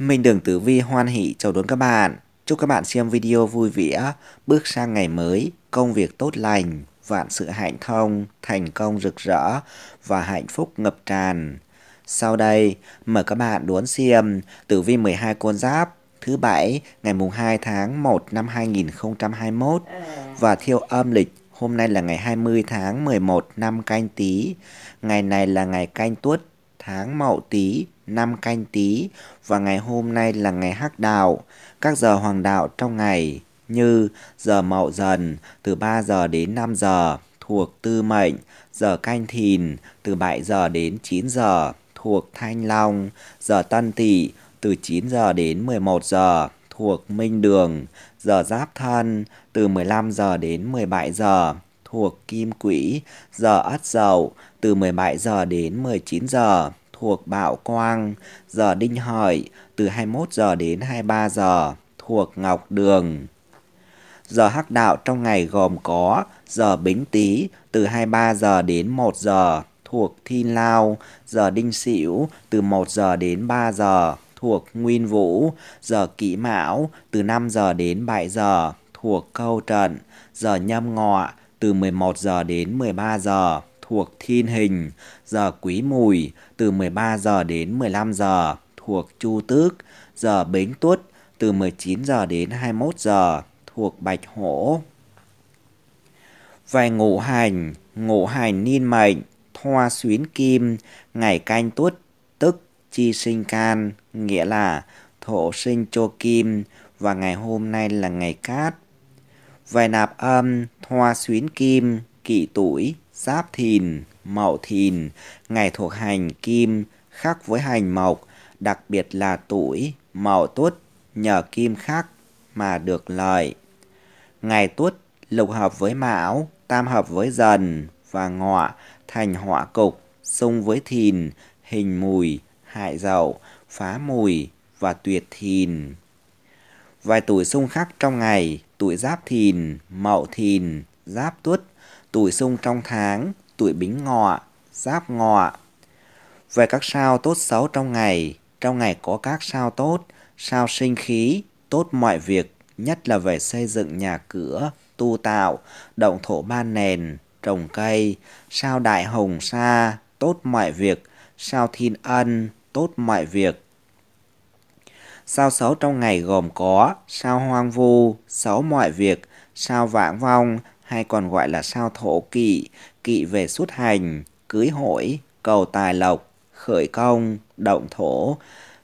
Mình Đường Tử Vi hoan hỷ chào đón các bạn. Chúc các bạn xem video vui vẻ, bước sang ngày mới, công việc tốt lành, vạn sự hạnh thông, thành công rực rỡ và hạnh phúc ngập tràn. Sau đây, mời các bạn đón xem Tử Vi 12 con giáp thứ bảy ngày mùng 2 tháng 1 năm 2021 và theo âm lịch hôm nay là ngày 20 tháng 11 năm canh tí. Ngày này là ngày canh tuất tháng mậu tí năm canh tý và ngày hôm nay là ngày hắc đạo, các giờ hoàng đạo trong ngày như giờ mậu dần từ 3 giờ đến 5 giờ thuộc tư mệnh, giờ canh thìn từ 7 giờ đến 9 giờ thuộc thanh long, giờ tân tỵ từ 9 giờ đến 11 giờ thuộc minh đường, giờ giáp thân từ 15 giờ đến 17 giờ thuộc kim quỹ, giờ ất dậu từ 17 giờ đến 19 giờ thuộc Bạo Quang, giờ Đinh Hợi từ 21 giờ đến 23 giờ thuộc Ngọc Đường. Giờ hắc đạo trong ngày gồm có giờ Bính Tý từ 23 giờ đến 1 giờ thuộc Thiên Lao, giờ Đinh Sửu từ 1 giờ đến 3 giờ thuộc Nguyên Vũ, giờ Kỷ Mão từ 5 giờ đến 7 giờ thuộc Câu Trận, giờ Nhâm Ngọ từ 11 giờ đến 13 giờ thuộc Thiên Hình, giờ Quý Mùi từ 13 giờ đến 15 giờ thuộc Chu Tước, giờ Bến Tuất từ 19 giờ đến 21 giờ thuộc Bạch Hổ. Về ngũ hành, ngũ hành niên mệnh, thoa xuyến kim, ngày canh tuất, tức chi sinh can, nghĩa là thổ sinh cho kim và ngày hôm nay là ngày cát. Về nạp âm, thoa xuyến kim, kỷ tuổi, Giáp Thìn, Mậu Thìn, ngày thuộc hành Kim khắc với hành Mộc, đặc biệt là tuổi Mậu Tuất nhờ Kim khắc mà được lợi. Ngày Tuất lục hợp với Mão, tam hợp với Dần và Ngọ thành họa cục, xung với Thìn, hình mùi, hại dậu, phá mùi và tuyệt Thìn. Vài tuổi xung khắc trong ngày, tuổi Giáp Thìn, Mậu Thìn, Giáp Tuất tuổi xung trong tháng, tuổi bính ngọ, giáp ngọ. Về các sao tốt xấu trong ngày, trong ngày có các sao tốt, sao sinh khí, tốt mọi việc, nhất là về xây dựng nhà cửa, tu tạo, động thổ ban nền, trồng cây, sao đại hồng sa, tốt mọi việc, sao thiên ân, tốt mọi việc. Sao xấu trong ngày gồm có sao hoang vu, xấu mọi việc, sao vãng vong, hay còn gọi là sao thổ kỵ, kỵ về xuất hành, cưới hỏi, cầu tài lộc, khởi công, động thổ,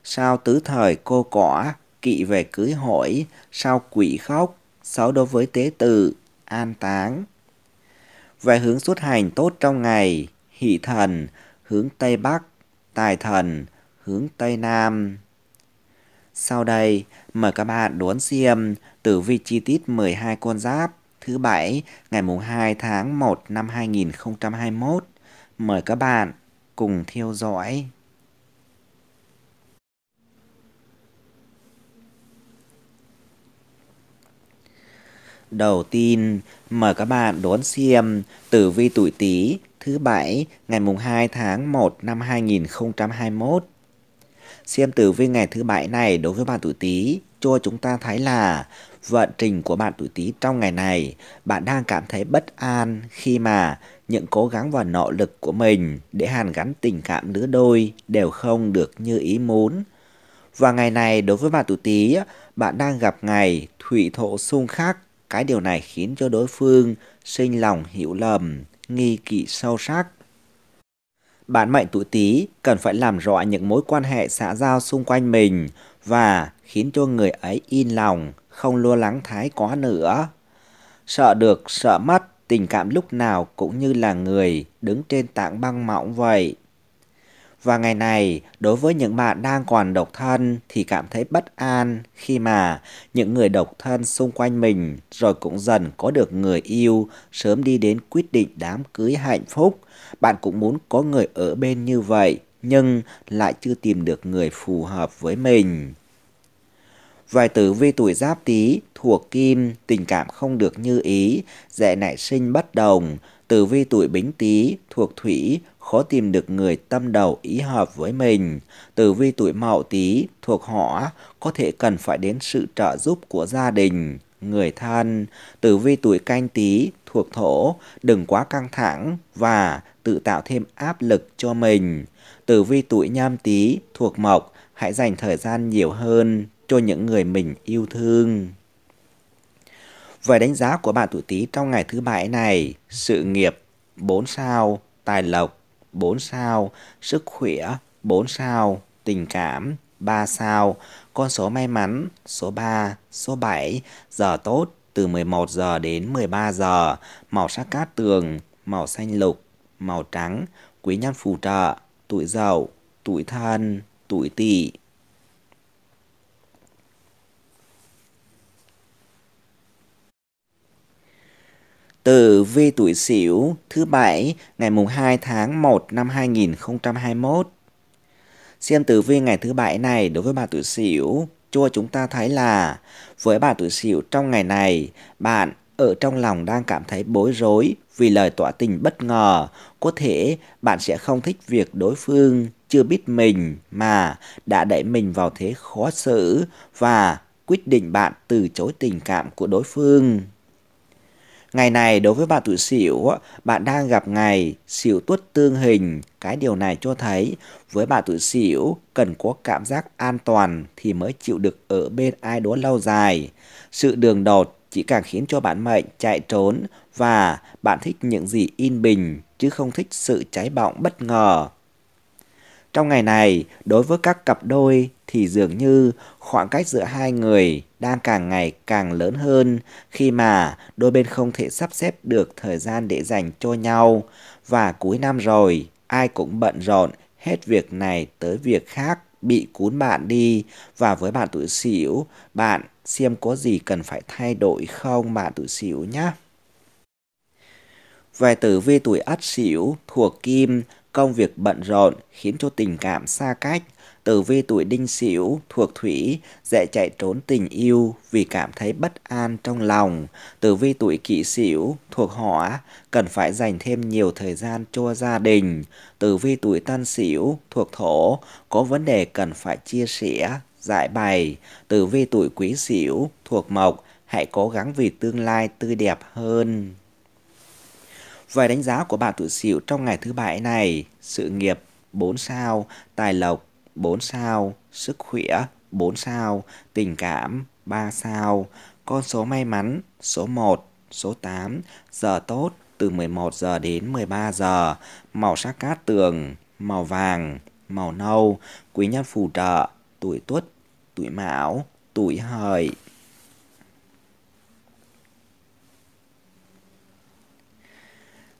sao tứ thời cô cỏ, kỵ về cưới hỏi, sao quỷ khóc, xấu đối với tế tự, an táng. Về hướng xuất hành tốt trong ngày, hỷ thần, hướng Tây Bắc, tài thần, hướng Tây Nam. Sau đây, mời các bạn đón xem tử vi chi tiết 12 con giáp thứ Bảy ngày mùng 2 tháng 1 năm 2021. Mời các bạn cùng theo dõi. Đầu tiên, mời các bạn đón xem tử vi tuổi Tý thứ Bảy ngày mùng 2 tháng 1 năm 2021. Xem tử vi ngày thứ Bảy này đối với bạn tuổi Tý cho chúng ta thấy là vận trình của bạn tuổi Tý trong ngày này, bạn đang cảm thấy bất an khi mà những cố gắng và nỗ lực của mình để hàn gắn tình cảm lứa đôi đều không được như ý muốn. Và ngày này đối với bạn tuổi Tý, bạn đang gặp ngày thủy thổ xung khắc, cái điều này khiến cho đối phương sinh lòng hiểu lầm, nghi kỵ sâu sắc. Bạn mệnh tuổi Tý cần phải làm rõ những mối quan hệ xã giao xung quanh mình và khiến cho người ấy yên lòng, không lo lắng thái quá nữa. Sợ được, sợ mất, tình cảm lúc nào cũng như là người đứng trên tảng băng mỏng vậy. Và ngày này, đối với những bạn đang còn độc thân thì cảm thấy bất an khi mà những người độc thân xung quanh mình rồi cũng dần có được người yêu, sớm đi đến quyết định đám cưới hạnh phúc. Bạn cũng muốn có người ở bên như vậy, nhưng lại chưa tìm được người phù hợp với mình. Vài tử vi tuổi giáp tý thuộc kim, tình cảm không được như ý, dễ nảy sinh bất đồng. Tử vi tuổi bính tý thuộc thủy, khó tìm được người tâm đầu ý hợp với mình. Tử vi tuổi mậu tý thuộc hỏa, có thể cần phải đến sự trợ giúp của gia đình, người thân. Tử vi tuổi canh tý thuộc thổ, đừng quá căng thẳng và tự tạo thêm áp lực cho mình. Tử vi tuổi nhâm tý thuộc mộc, hãy dành thời gian nhiều hơn cho những người mình yêu thương. Về đánh giá của bạn tuổi Tý trong ngày thứ bảy này, sự nghiệp 4 sao, tài lộc 4 sao, sức khỏe 4 sao, tình cảm 3 sao, con số may mắn số 3, số 7, giờ tốt từ 11 giờ đến 13 giờ, màu sắc cát tường, màu xanh lục, màu trắng, quý nhân phù trợ, tuổi dậu, tuổi thân, tuổi tỵ. Tử vi tuổi Sửu thứ bảy ngày mùng 2 tháng 1 năm 2021. Xem tử vi ngày thứ bảy này đối với bà tuổi Sửu, cho chúng ta thấy là với bà tuổi Sửu trong ngày này, bạn ở trong lòng đang cảm thấy bối rối vì lời tỏ tình bất ngờ, có thể bạn sẽ không thích việc đối phương chưa biết mình mà đã đẩy mình vào thế khó xử và quyết định bạn từ chối tình cảm của đối phương. Ngày này đối với bạn tuổi Sửu, bạn đang gặp ngày Sửu tuất tương hình, cái điều này cho thấy với bạn tuổi Sửu cần có cảm giác an toàn thì mới chịu được ở bên ai đó lâu dài. Sự đường đột chỉ càng khiến cho bạn mệnh chạy trốn và bạn thích những gì yên bình chứ không thích sự cháy bỏng bất ngờ. Trong ngày này, đối với các cặp đôi thì dường như khoảng cách giữa hai người đang càng ngày càng lớn hơn khi mà đôi bên không thể sắp xếp được thời gian để dành cho nhau và cuối năm rồi ai cũng bận rộn hết việc này tới việc khác bị cuốn bạn đi và với bạn tuổi sửu bạn xem có gì cần phải thay đổi không bạn tuổi sửu nhé về tử vi tuổi ất sửu thuộc kim công việc bận rộn khiến cho tình cảm xa cách Tử vi tuổi đinh sửu thuộc thủy, dễ chạy trốn tình yêu vì cảm thấy bất an trong lòng. Tử vi tuổi kỷ sửu thuộc hỏa, cần phải dành thêm nhiều thời gian cho gia đình. Tử vi tuổi tân sửu thuộc thổ, có vấn đề cần phải chia sẻ, giải bày. Tử vi tuổi quý sửu thuộc mộc, hãy cố gắng vì tương lai tươi đẹp hơn. Vài đánh giá của bạn tuổi sửu trong ngày thứ bảy này, sự nghiệp 4 sao, tài lộc 4 sao, sức khỏe 4 sao, tình cảm 3 sao, con số may mắn số 1, số 8, giờ tốt từ 11 giờ đến 13 giờ, màu sắc cát tường, màu vàng, màu nâu, quý nhân phù trợ, tuổi tuất, tuổi mão, tuổi hợi.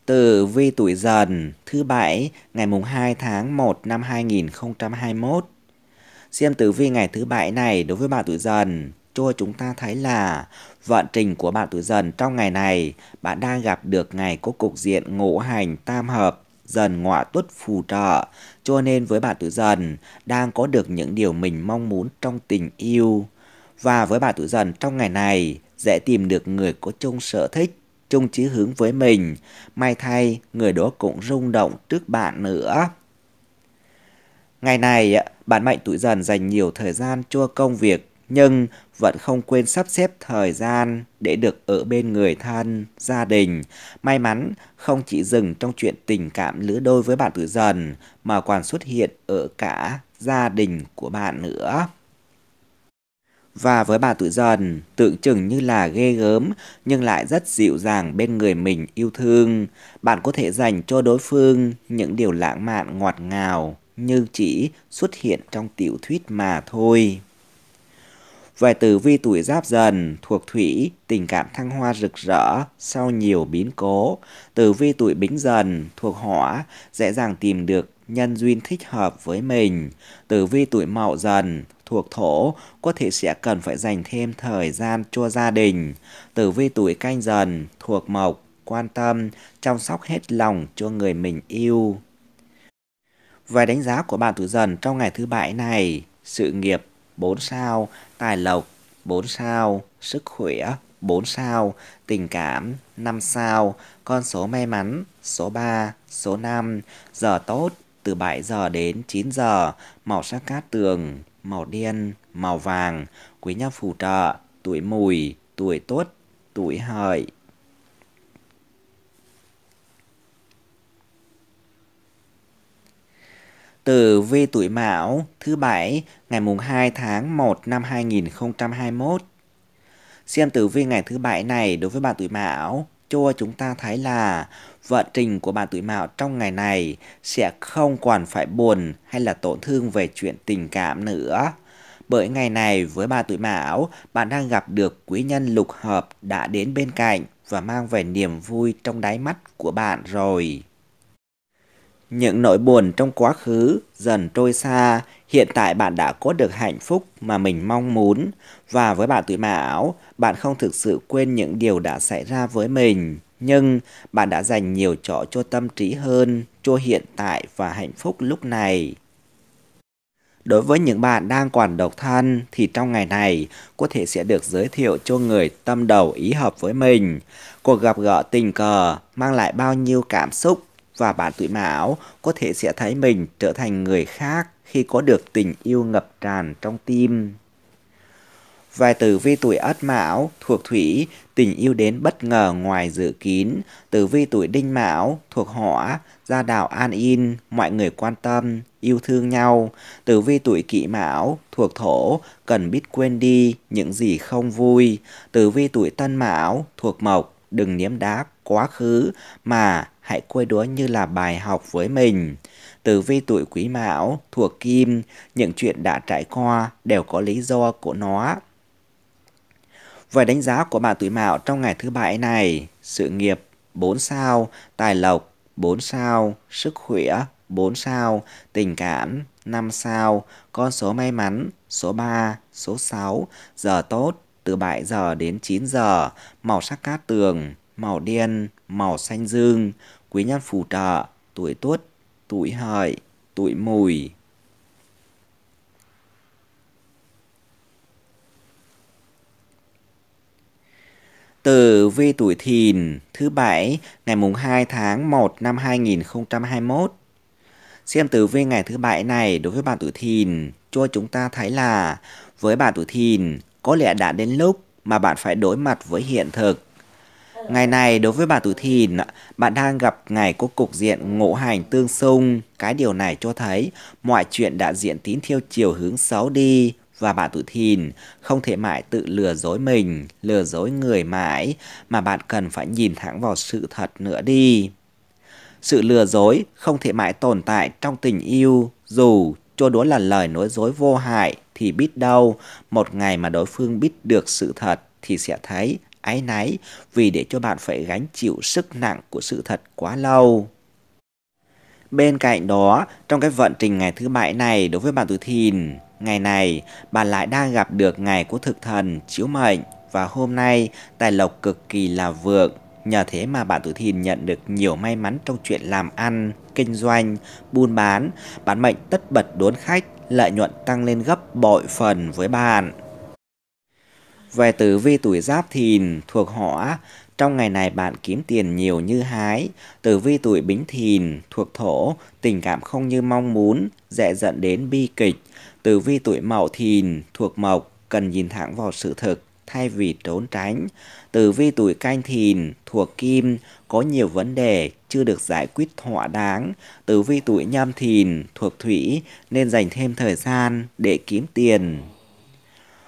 Tử vi tuổi dần thứ bảy ngày mùng 2 tháng 1 năm 2021. Xem tử vi ngày thứ bảy này đối với bạn tuổi dần, cho chúng ta thấy là vận trình của bạn tuổi dần trong ngày này, bạn đang gặp được ngày có cục diện ngũ hành tam hợp dần ngọa tuất phù trợ, cho nên với bạn tuổi dần đang có được những điều mình mong muốn trong tình yêu. Và với bạn tuổi dần trong ngày này, dễ tìm được người có chung sở thích chung chí hướng với mình. May thay, người đó cũng rung động trước bạn nữa. Ngày này, bạn Mạnh tuổi dần dành nhiều thời gian cho công việc, nhưng vẫn không quên sắp xếp thời gian để được ở bên người thân, gia đình. May mắn không chỉ dừng trong chuyện tình cảm lứa đôi với bạn tuổi dần, mà còn xuất hiện ở cả gia đình của bạn nữa. Và với bà tuổi dần, tượng trưng như là ghê gớm nhưng lại rất dịu dàng bên người mình yêu thương. Bạn có thể dành cho đối phương những điều lãng mạn ngọt ngào như chỉ xuất hiện trong tiểu thuyết mà thôi. Về tử vi tuổi giáp dần, thuộc thủy, tình cảm thăng hoa rực rỡ sau nhiều biến cố. Tử vi tuổi bính dần, thuộc hỏa, dễ dàng tìm được nhân duyên thích hợp với mình. Tử vi tuổi mậu dần, thuộc thổ có thể sẽ cần phải dành thêm thời gian cho gia đình. Tử vi tuổi canh dần thuộc mộc, quan tâm, chăm sóc hết lòng cho người mình yêu. vài đánh giá của bạn tuổi dần trong ngày thứ bảy này, sự nghiệp 4 sao, tài lộc 4 sao, sức khỏe 4 sao, tình cảm 5 sao, con số may mắn số 3, số 5, giờ tốt từ 7 giờ đến 9 giờ, màu sắc cát tường màu đen, màu vàng, quý nhân phù trợ, tuổi mùi, tuổi tốt, tuổi hợi. Tử vi tuổi Mão thứ bảy ngày mùng 2 tháng 1 năm 2021. Xem tử vi ngày thứ bảy này đối với bạn tuổi Mão cho chúng ta thấy là vận trình của bạn tuổi mão trong ngày này sẽ không còn phải buồn hay là tổn thương về chuyện tình cảm nữa. Bởi ngày này với bà tuổi mão, bạn đang gặp được quý nhân lục hợp đã đến bên cạnh và mang về niềm vui trong đáy mắt của bạn rồi. Những nỗi buồn trong quá khứ dần trôi xa, Hiện tại bạn đã có được hạnh phúc mà mình mong muốn và với bạn tuổi mão bạn không thực sự quên những điều đã xảy ra với mình, nhưng bạn đã dành nhiều chỗ cho tâm trí hơn, cho hiện tại và hạnh phúc lúc này. Đối với những bạn đang còn độc thân thì trong ngày này có thể sẽ được giới thiệu cho người tâm đầu ý hợp với mình. Cuộc gặp gỡ tình cờ mang lại bao nhiêu cảm xúc và bạn tuổi mão có thể sẽ thấy mình trở thành người khác khi có được tình yêu ngập tràn trong tim. Vài tử vi tuổi Ất Mão thuộc Thủy, tình yêu đến bất ngờ ngoài dự kín. Tử vi tuổi Đinh Mão thuộc Hỏa, gia đạo an yên mọi người quan tâm, yêu thương nhau. Tử vi tuổi Kỷ Mão thuộc Thổ, cần biết quên đi những gì không vui. Tử vi tuổi Tân Mão thuộc Mộc, đừng niếm đá quá khứ mà hãy quay đó như là bài học với mình. Từ vi tuổi quý mão, thuộc kim, những chuyện đã trải qua đều có lý do của nó. Về đánh giá của bạn tuổi mão trong ngày thứ bảy này, sự nghiệp 4 sao, tài lộc 4 sao, sức khỏe 4 sao, tình cảm 5 sao, con số may mắn số 3, số 6, giờ tốt từ 7 giờ đến 9 giờ, màu sắc cát tường, màu đen, màu xanh dương, quý nhân phù trợ, tuổi tuất, tuổi hợi, tuổi mùi. Từ vi tuổi thìn thứ bảy ngày mùng 2 tháng 1 năm 2021. Xem tử vi ngày thứ bảy này đối với bạn tuổi thìn, cho chúng ta thấy là với bạn tuổi thìn, có lẽ đã đến lúc mà bạn phải đối mặt với hiện thực Ngày này đối với bà tuổi thìn, bạn đang gặp ngày có cục diện ngộ hành tương xung. Cái điều này cho thấy mọi chuyện đã diễn tín theo chiều hướng xấu đi và bạn tuổi thìn không thể mãi tự lừa dối mình, lừa dối người mãi mà bạn cần phải nhìn thẳng vào sự thật nữa đi. Sự lừa dối không thể mãi tồn tại trong tình yêu dù cho đó là lời nói dối vô hại thì biết đâu một ngày mà đối phương biết được sự thật thì sẽ thấy ái náy vì để cho bạn phải gánh chịu sức nặng của sự thật quá lâu. Bên cạnh đó, trong cái vận trình ngày thứ bảy này đối với bạn tuổi thìn, ngày này bạn lại đang gặp được ngày của thực thần chiếu mệnh và hôm nay tài lộc cực kỳ là vượng. Nhờ thế mà bạn tuổi thìn nhận được nhiều may mắn trong chuyện làm ăn, kinh doanh, buôn bán, bán mệnh tất bật đốn khách, lợi nhuận tăng lên gấp bội phần với bạn. Về tử vi tuổi giáp thìn thuộc hỏa, trong ngày này bạn kiếm tiền nhiều như hái. Tử vi tuổi bính thìn thuộc thổ, tình cảm không như mong muốn, dễ dẫn đến bi kịch. Tử vi tuổi mậu thìn thuộc mộc, cần nhìn thẳng vào sự thực thay vì trốn tránh. Tử vi tuổi canh thìn thuộc kim có nhiều vấn đề chưa được giải quyết thỏa đáng. Tử vi tuổi nhâm thìn thuộc thủy nên dành thêm thời gian để kiếm tiền.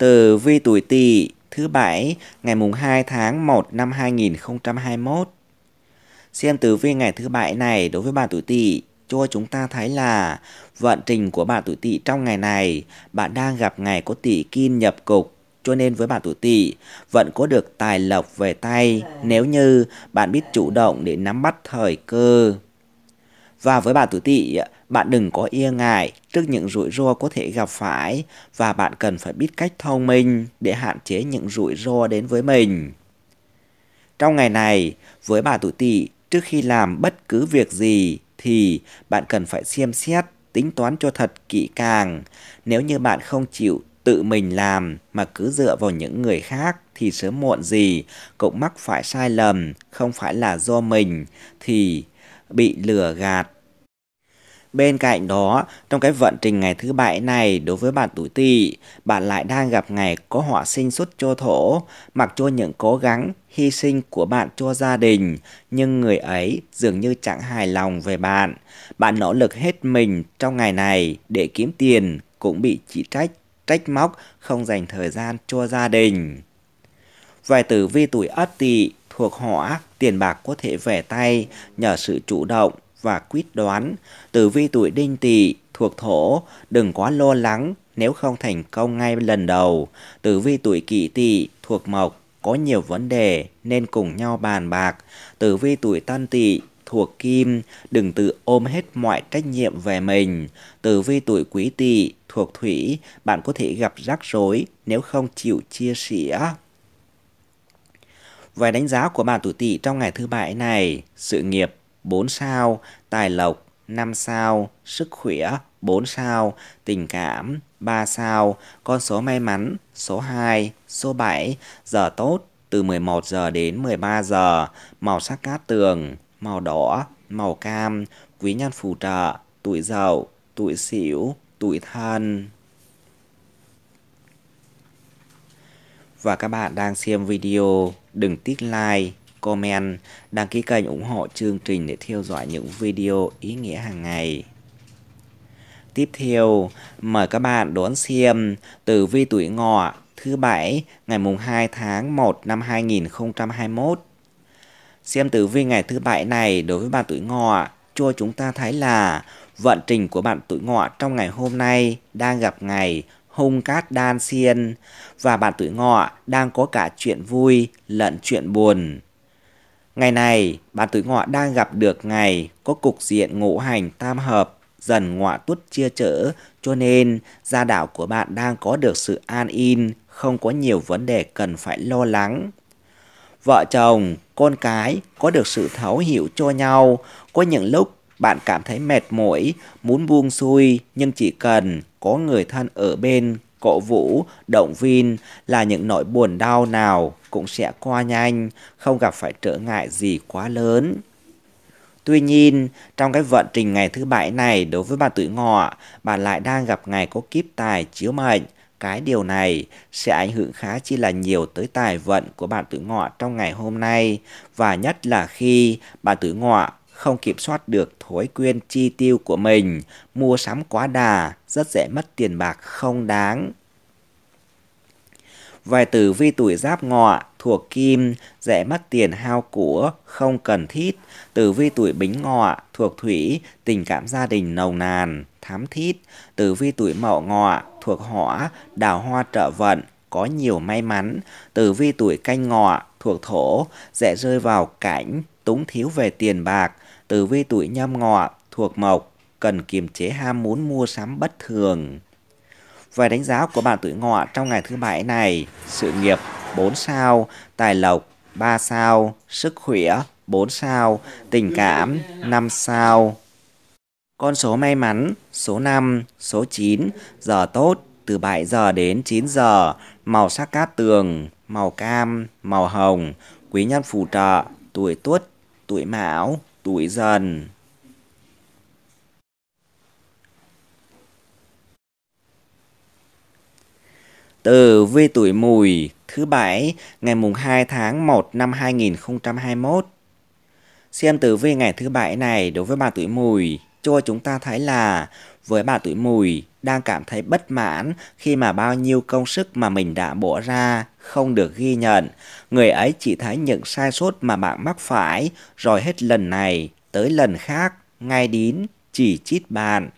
Tử vi tuổi Tỵ thứ bảy ngày mùng 2 tháng 1 năm 2021. Xem tử vi ngày thứ bảy này đối với bạn tuổi Tỵ cho chúng ta thấy là vận trình của bạn tuổi Tỵ trong ngày này, bạn đang gặp ngày có Tỵ Kim nhập cục cho nên với bạn tuổi Tỵ vẫn có được tài lộc về tay nếu như bạn biết chủ động để nắm bắt thời cơ. Và với bạn tuổi Tỵ, bạn đừng có e ngại trước những rủi ro có thể gặp phải và bạn cần phải biết cách thông minh để hạn chế những rủi ro đến với mình. Trong ngày này, với bà tuổi Tỵ, trước khi làm bất cứ việc gì thì bạn cần phải xem xét, tính toán cho thật kỹ càng. Nếu như bạn không chịu tự mình làm mà cứ dựa vào những người khác thì sớm muộn gì cũng mắc phải sai lầm, không phải là do mình thì bị lừa gạt Bên cạnh đó, trong cái vận trình ngày thứ bảy này đối với bạn tuổi tỵ, bạn lại đang gặp ngày có họa sinh xuất cho thổ, mặc cho những cố gắng, hy sinh của bạn cho gia đình, nhưng người ấy dường như chẳng hài lòng về bạn. Bạn nỗ lực hết mình trong ngày này để kiếm tiền cũng bị chỉ trách, trách móc, không dành thời gian cho gia đình. vài tử vi tuổi Ất Tỵ thuộc hỏa, tiền bạc có thể về tay nhờ sự chủ động, và quyết đoán. Tử vi tuổi đinh tỵ thuộc thổ, đừng quá lo lắng nếu không thành công ngay lần đầu. Tử vi tuổi kỷ tỵ thuộc mộc, có nhiều vấn đề nên cùng nhau bàn bạc. Tử vi tuổi tân tỵ thuộc kim, đừng tự ôm hết mọi trách nhiệm về mình. Tử vi tuổi quý tỵ thuộc thủy, bạn có thể gặp rắc rối nếu không chịu chia sẻ. Vài đánh giá của bạn tuổi tỵ trong ngày thứ bảy này, sự nghiệp 4 sao, tài lộc 5 sao, sức khỏe 4 sao, tình cảm 3 sao, con số may mắn số 2, số 7, giờ tốt từ 11 giờ đến 13 giờ, màu sắc cát tường, màu đỏ, màu cam, quý nhân phù trợ, tuổi dậu, tuổi sửu, tuổi thân. Và các bạn đang xem video, đừng tích like comment, đăng ký kênh ủng hộ chương trình để theo dõi những video ý nghĩa hàng ngày. Tiếp theo, mời các bạn đón xem tử vi tuổi ngọ thứ bảy ngày mùng 2 tháng 1 năm 2021. Xem tử vi ngày thứ bảy này đối với bạn tuổi ngọ cho chúng ta thấy là vận trình của bạn tuổi ngọ trong ngày hôm nay đang gặp ngày hung cát đan xiên và bạn tuổi ngọ đang có cả chuyện vui lẫn chuyện buồn. Ngày này, bạn tuổi ngọ đang gặp được ngày có cục diện ngũ hành tam hợp, dần ngọ tuất chia trở, cho nên gia đạo của bạn đang có được sự an yên không có nhiều vấn đề cần phải lo lắng. Vợ chồng, con cái có được sự thấu hiểu cho nhau, có những lúc bạn cảm thấy mệt mỏi, muốn buông xuôi nhưng chỉ cần có người thân ở bên cổ vũ, động viên là những nỗi buồn đau nào cũng sẽ qua nhanh, không gặp phải trở ngại gì quá lớn. Tuy nhiên, trong cái vận trình ngày thứ bảy này đối với bạn tuổi ngọ, bạn lại đang gặp ngày có kiếp tài chiếu mệnh. Cái điều này sẽ ảnh hưởng khá chi là nhiều tới tài vận của bạn tuổi ngọ trong ngày hôm nay và nhất là khi bạn tuổi ngọ không kiểm soát được thói quen chi tiêu của mình, mua sắm quá đà, rất dễ mất tiền bạc không đáng. vài tử vi tuổi giáp ngọ, thuộc kim, dễ mất tiền hao của, không cần thiết. Tử vi tuổi bính ngọ, thuộc thủy, tình cảm gia đình nồng nàn, thám thiết. Tử vi tuổi mậu ngọ, thuộc hỏa, đào hoa trợ vận, có nhiều may mắn. Tử vi tuổi canh ngọ, thuộc thổ, dễ rơi vào cảnh túng thiếu về tiền bạc tử vi tuổi nhâm ngọ thuộc mộc cần kiềm chế ham muốn mua sắm bất thường. Về đánh giá của bạn tuổi ngọ trong ngày thứ bảy này, sự nghiệp 4 sao, tài lộc 3 sao, sức khỏe 4 sao, tình cảm 5 sao. Con số may mắn số 5, số 9, giờ tốt từ 7 giờ đến 9 giờ, màu sắc cát tường, màu cam, màu hồng, quý nhân phù trợ, tuổi tuất, tuổi mão, tuổi dần. Từ vi tuổi mùi thứ bảy ngày mùng 2 tháng 1 năm 2021. Xem tử vi ngày thứ bảy này đối với bà tuổi mùi cho chúng ta thấy là với bà tuổi mùi đang cảm thấy bất mãn khi mà bao nhiêu công sức mà mình đã bỏ ra không được ghi nhận. Người ấy chỉ thấy những sai sót mà bạn mắc phải, rồi hết lần này tới lần khác, ngay đến, chỉ chít bạn.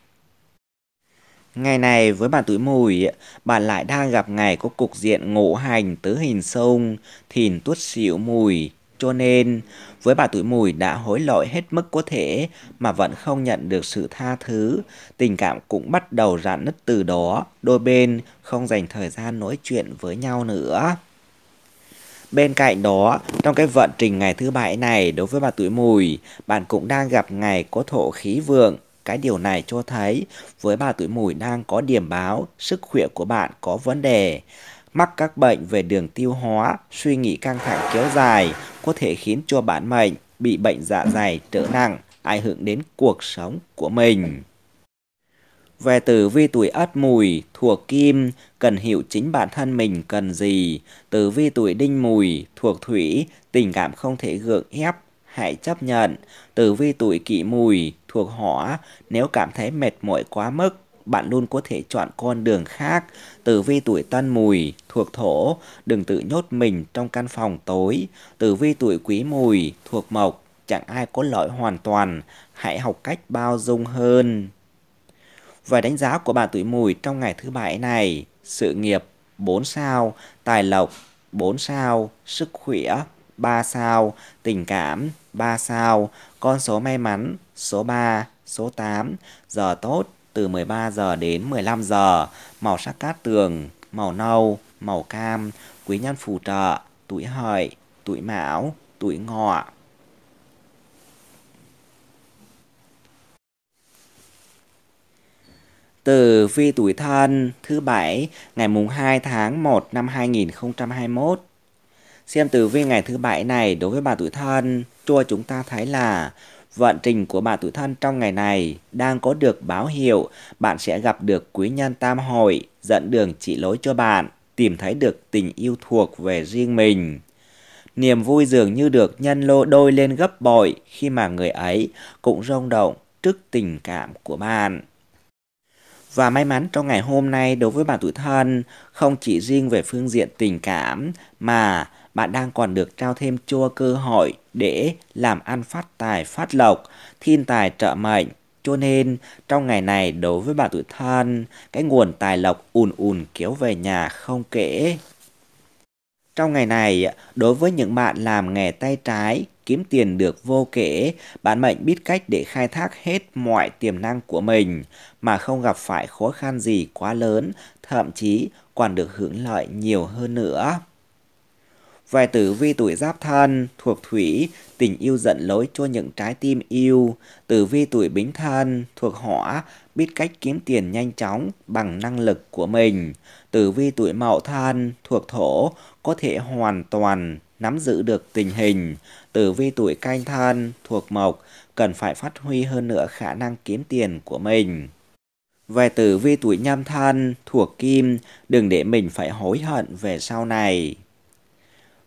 Ngày này với bạn tuổi mùi, bạn lại đang gặp ngày có cục diện ngộ hành tứ hình sông, thìn tuất xỉu mùi, cho nên, với bà tuổi mùi đã hối lỗi hết mức có thể mà vẫn không nhận được sự tha thứ, tình cảm cũng bắt đầu rạn nứt từ đó, đôi bên không dành thời gian nói chuyện với nhau nữa. Bên cạnh đó, trong cái vận trình ngày thứ bảy này đối với bà tuổi mùi, bạn cũng đang gặp ngày có thổ khí vượng. Cái điều này cho thấy với bà tuổi mùi đang có điểm báo sức khỏe của bạn có vấn đề mắc các bệnh về đường tiêu hóa, suy nghĩ căng thẳng kéo dài, có thể khiến cho bản mệnh bị bệnh dạ dày trở nặng, ảnh hưởng đến cuộc sống của mình. Về tử vi tuổi ất mùi thuộc kim, cần hiểu chính bản thân mình cần gì. Tử vi tuổi đinh mùi thuộc thủy, tình cảm không thể gượng ép, hãy chấp nhận. Tử vi tuổi kỷ mùi thuộc hỏa, nếu cảm thấy mệt mỏi quá mức, bạn luôn có thể chọn con đường khác. Tử vi tuổi tân mùi, thuộc thổ, đừng tự nhốt mình trong căn phòng tối. Tử vi tuổi quý mùi, thuộc mộc, chẳng ai có lợi hoàn toàn, hãy học cách bao dung hơn. Và đánh giá của bạn tuổi mùi trong ngày thứ bảy này, sự nghiệp 4 sao, tài lộc 4 sao, sức khỏe 3 sao, tình cảm 3 sao, con số may mắn số 3, số 8, giờ tốt từ 13 giờ đến 15 giờ, màu sắc cát tường, màu nâu, màu cam, quý nhân phù trợ, tuổi hợi, tuổi mão, tuổi ngọ. Từ vi tuổi thân thứ bảy ngày mùng 2 tháng 1 năm 2021. Xem tử vi ngày thứ bảy này đối với bà tuổi thân, cho chúng ta thấy là vận trình của bạn tuổi thân trong ngày này đang có được báo hiệu bạn sẽ gặp được quý nhân tam hội dẫn đường chỉ lối cho bạn tìm thấy được tình yêu thuộc về riêng mình niềm vui dường như được nhân lô đôi lên gấp bội khi mà người ấy cũng rung động trước tình cảm của bạn và may mắn trong ngày hôm nay đối với bạn tuổi thân không chỉ riêng về phương diện tình cảm mà bạn đang còn được trao thêm chua cơ hội để làm ăn phát tài phát lộc, thiên tài trợ mệnh. Cho nên, trong ngày này đối với bạn tuổi thân, cái nguồn tài lộc ùn ùn kéo về nhà không kể. Trong ngày này, đối với những bạn làm nghề tay trái, kiếm tiền được vô kể, bạn mệnh biết cách để khai thác hết mọi tiềm năng của mình mà không gặp phải khó khăn gì quá lớn, thậm chí còn được hưởng lợi nhiều hơn nữa về tử vi tuổi giáp thân thuộc thủy, tình yêu giận lối cho những trái tim yêu. Tử vi tuổi bính thân thuộc hỏa, biết cách kiếm tiền nhanh chóng bằng năng lực của mình. Tử vi tuổi mậu thân thuộc thổ, có thể hoàn toàn nắm giữ được tình hình. Tử vi tuổi canh thân thuộc mộc, cần phải phát huy hơn nữa khả năng kiếm tiền của mình. Về tử vi tuổi nhâm thân thuộc kim, đừng để mình phải hối hận về sau này.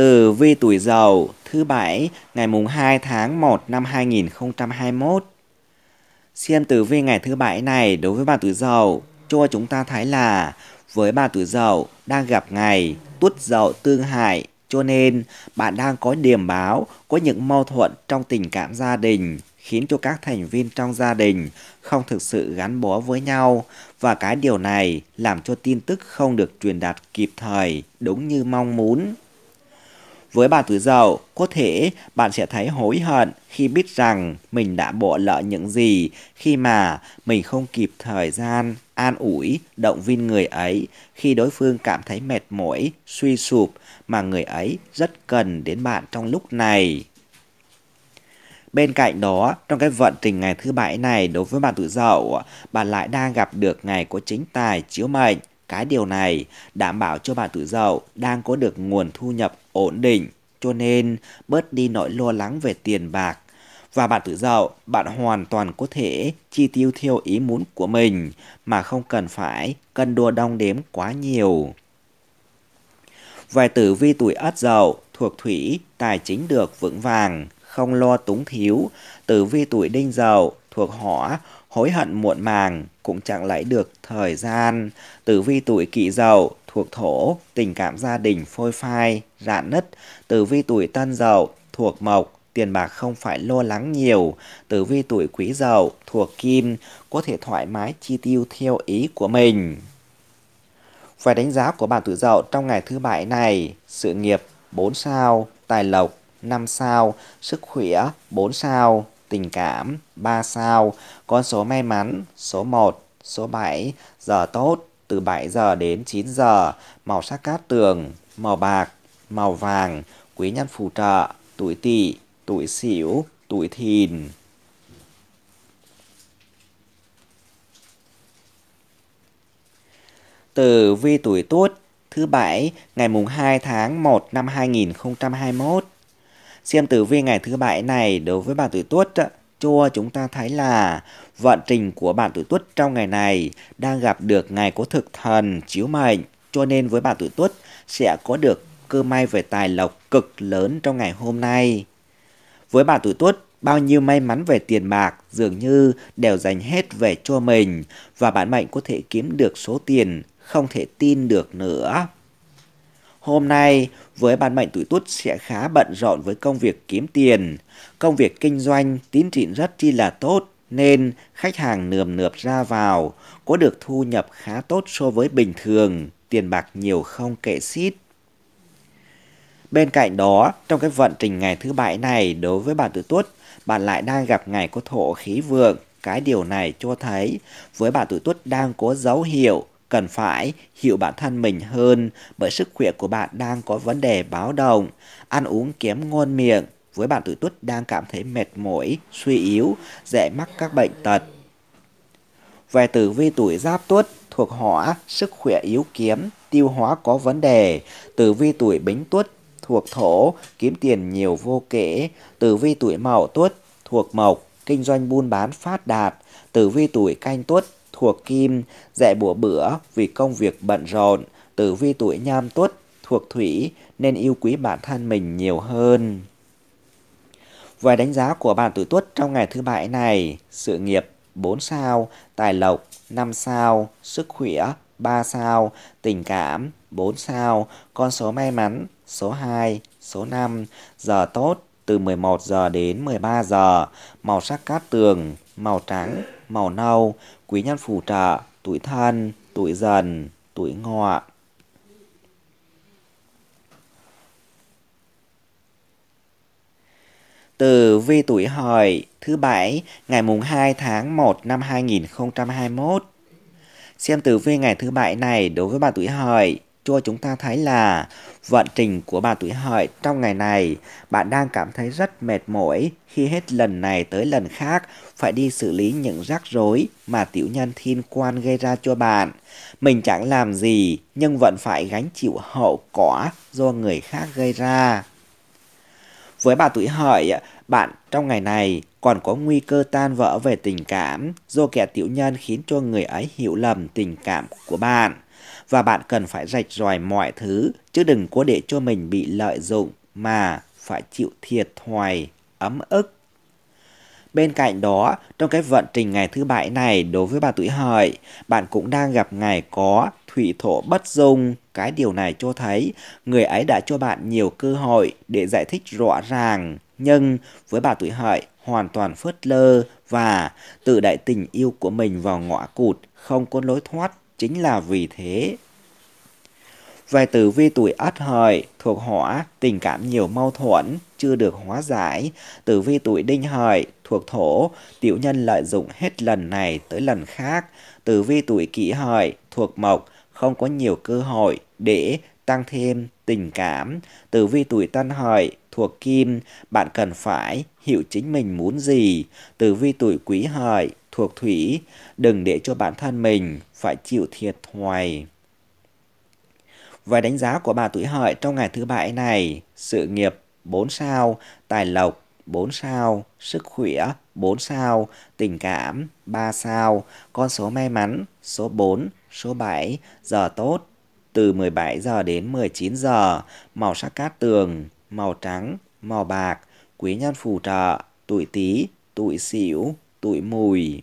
Tử vi tuổi Dậu thứ bảy ngày mùng 2 tháng 1 năm 2021. Xem tử vi ngày thứ bảy này đối với bà tuổi Dậu cho chúng ta thấy là với bà tuổi Dậu đang gặp ngày Tuất Dậu tương hại cho nên bạn đang có điểm báo có những mâu thuẫn trong tình cảm gia đình khiến cho các thành viên trong gia đình không thực sự gắn bó với nhau và cái điều này làm cho tin tức không được truyền đạt kịp thời đúng như mong muốn. Với bà tuổi Dậu, có thể bạn sẽ thấy hối hận khi biết rằng mình đã bỏ lỡ những gì khi mà mình không kịp thời gian an ủi, động viên người ấy khi đối phương cảm thấy mệt mỏi, suy sụp mà người ấy rất cần đến bạn trong lúc này. Bên cạnh đó, trong cái vận trình ngày thứ bảy này đối với bạn tuổi dậu, bạn lại đang gặp được ngày của chính tài chiếu mệnh. Cái điều này đảm bảo cho bạn tự dậu đang có được nguồn thu nhập ổn định, cho nên bớt đi nỗi lo lắng về tiền bạc. Và bạn tự dậu, bạn hoàn toàn có thể chi tiêu theo ý muốn của mình mà không cần phải cân đua đong đếm quá nhiều. Vài tử vi tuổi ất dậu thuộc thủy tài chính được vững vàng, không lo túng thiếu. Tử vi tuổi đinh dậu thuộc hỏa hối hận muộn màng, cũng chẳng lấy được thời gian. Tử vi tuổi kỷ dậu, thuộc thổ, tình cảm gia đình phôi phai, rạn nứt. Tử vi tuổi tân dậu, thuộc mộc, tiền bạc không phải lo lắng nhiều. Tử vi tuổi quý dậu, thuộc kim, có thể thoải mái chi tiêu theo ý của mình. Về đánh giá của bạn tuổi dậu trong ngày thứ bảy này, sự nghiệp 4 sao, tài lộc 5 sao, sức khỏe 4 sao tình cảm, 3 sao, con số may mắn, số 1, số 7, giờ tốt, từ 7 giờ đến 9 giờ, màu sắc cát tường, màu bạc, màu vàng, quý nhân phù trợ, tuổi tỵ, tuổi sửu, tuổi thìn. từ vi tuổi tốt thứ bảy ngày mùng 2 tháng 1 năm 2021 Xem tử vi ngày thứ bảy này đối với bạn tuổi tuất cho chúng ta thấy là vận trình của bạn tuổi tuất trong ngày này đang gặp được ngày có thực thần chiếu mệnh cho nên với bạn tuổi tuất sẽ có được cơ may về tài lộc cực lớn trong ngày hôm nay. Với bạn tuổi tuất, bao nhiêu may mắn về tiền bạc dường như đều dành hết về cho mình và bạn mệnh có thể kiếm được số tiền không thể tin được nữa. Hôm nay, với ban mệnh tuổi tuất sẽ khá bận rộn với công việc kiếm tiền, công việc kinh doanh, tín trị rất chi là tốt nên khách hàng nườm nượp ra vào, có được thu nhập khá tốt so với bình thường, tiền bạc nhiều không kệ xít. Bên cạnh đó, trong cái vận trình ngày thứ bảy này đối với bạn tuổi tuất, bạn lại đang gặp ngày có thổ khí vượng. Cái điều này cho thấy với bạn tuổi tuất đang có dấu hiệu cần phải hiểu bản thân mình hơn bởi sức khỏe của bạn đang có vấn đề báo động, ăn uống kém ngon miệng, với bạn tuổi tuất đang cảm thấy mệt mỏi, suy yếu, dễ mắc các bệnh tật. Về tử vi tuổi giáp tuất thuộc hỏa, sức khỏe yếu kém, tiêu hóa có vấn đề. Tử vi tuổi bính tuất thuộc thổ, kiếm tiền nhiều vô kể. Tử vi tuổi mậu tuất thuộc mộc, kinh doanh buôn bán phát đạt. Tử vi tuổi canh tuất thuộc kim, dạy bữa bữa vì công việc bận rộn, tử vi tuổi nhâm tuất, thuộc thủy nên yêu quý bản thân mình nhiều hơn. Vài đánh giá của bạn tuổi tuất trong ngày thứ bảy này, sự nghiệp 4 sao, tài lộc 5 sao, sức khỏe 3 sao, tình cảm 4 sao, con số may mắn số 2, số 5, giờ tốt từ 11 giờ đến 13 giờ, màu sắc cát tường, màu trắng, màu nâu, quý nhân phù trợ, tuổi thân, tuổi dần, tuổi ngọ. Từ vi tuổi hợi thứ bảy ngày mùng 2 tháng 1 năm 2021. Xem tử vi ngày thứ bảy này đối với bạn tuổi hợi, cho chúng ta thấy là Vận trình của bà tuổi hợi trong ngày này, bạn đang cảm thấy rất mệt mỏi khi hết lần này tới lần khác phải đi xử lý những rắc rối mà tiểu nhân thiên quan gây ra cho bạn. Mình chẳng làm gì nhưng vẫn phải gánh chịu hậu quả do người khác gây ra. Với bà tuổi hợi, bạn trong ngày này còn có nguy cơ tan vỡ về tình cảm do kẻ tiểu nhân khiến cho người ấy hiểu lầm tình cảm của bạn và bạn cần phải rạch ròi mọi thứ chứ đừng có để cho mình bị lợi dụng mà phải chịu thiệt thòi, ấm ức. Bên cạnh đó, trong cái vận trình ngày thứ bảy này đối với bà tuổi hợi, bạn cũng đang gặp ngày có thủy thổ bất dung. Cái điều này cho thấy người ấy đã cho bạn nhiều cơ hội để giải thích rõ ràng. Nhưng với bà tuổi hợi hoàn toàn phớt lơ và tự đại tình yêu của mình vào ngõ cụt, không có lối thoát chính là vì thế. Vài tử vi tuổi ất hợi thuộc hỏa, tình cảm nhiều mâu thuẫn, chưa được hóa giải. Tử vi tuổi đinh hợi thuộc thổ, tiểu nhân lợi dụng hết lần này tới lần khác. Tử vi tuổi kỷ hợi thuộc mộc, không có nhiều cơ hội để tăng thêm tình cảm. Tử vi tuổi tân hợi thuộc kim, bạn cần phải hiểu chính mình muốn gì. Tử vi tuổi quý hợi thuộc thủy, đừng để cho bản thân mình phải chịu thiệt thòi. Về đánh giá của bà tuổi hợi trong ngày thứ bảy này, sự nghiệp 4 sao, tài lộc 4 sao, sức khỏe 4 sao, tình cảm 3 sao, con số may mắn số 4, số 7, giờ tốt từ 17 giờ đến 19 giờ, màu sắc cát tường, màu trắng, màu bạc, quý nhân phù trợ, tuổi Tý, tuổi Sửu, tuổi Mùi.